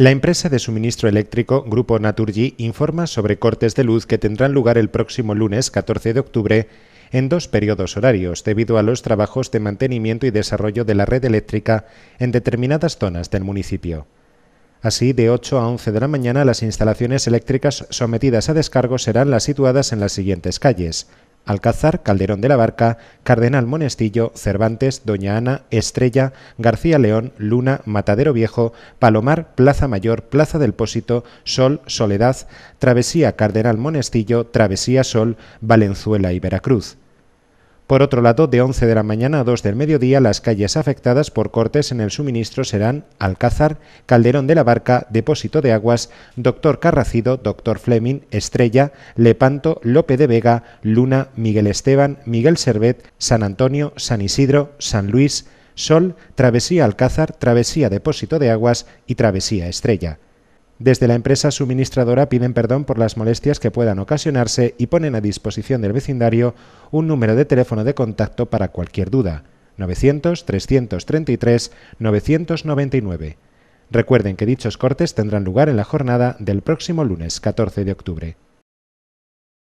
La empresa de suministro eléctrico Grupo Naturgy informa sobre cortes de luz que tendrán lugar el próximo lunes 14 de octubre en dos periodos horarios debido a los trabajos de mantenimiento y desarrollo de la red eléctrica en determinadas zonas del municipio. Así, de 8 a 11 de la mañana las instalaciones eléctricas sometidas a descargo serán las situadas en las siguientes calles. Alcázar, Calderón de la Barca, Cardenal Monestillo, Cervantes, Doña Ana, Estrella, García León, Luna, Matadero Viejo, Palomar, Plaza Mayor, Plaza del Pósito, Sol, Soledad, Travesía Cardenal Monestillo, Travesía Sol, Valenzuela y Veracruz. Por otro lado, de 11 de la mañana a 2 del mediodía, las calles afectadas por cortes en el suministro serán Alcázar, Calderón de la Barca, Depósito de Aguas, Doctor Carracido, Doctor Fleming, Estrella, Lepanto, Lope de Vega, Luna, Miguel Esteban, Miguel Servet, San Antonio, San Isidro, San Luis, Sol, Travesía Alcázar, Travesía Depósito de Aguas y Travesía Estrella. Desde la empresa suministradora piden perdón por las molestias que puedan ocasionarse y ponen a disposición del vecindario un número de teléfono de contacto para cualquier duda, 900-333-999. Recuerden que dichos cortes tendrán lugar en la jornada del próximo lunes 14 de octubre.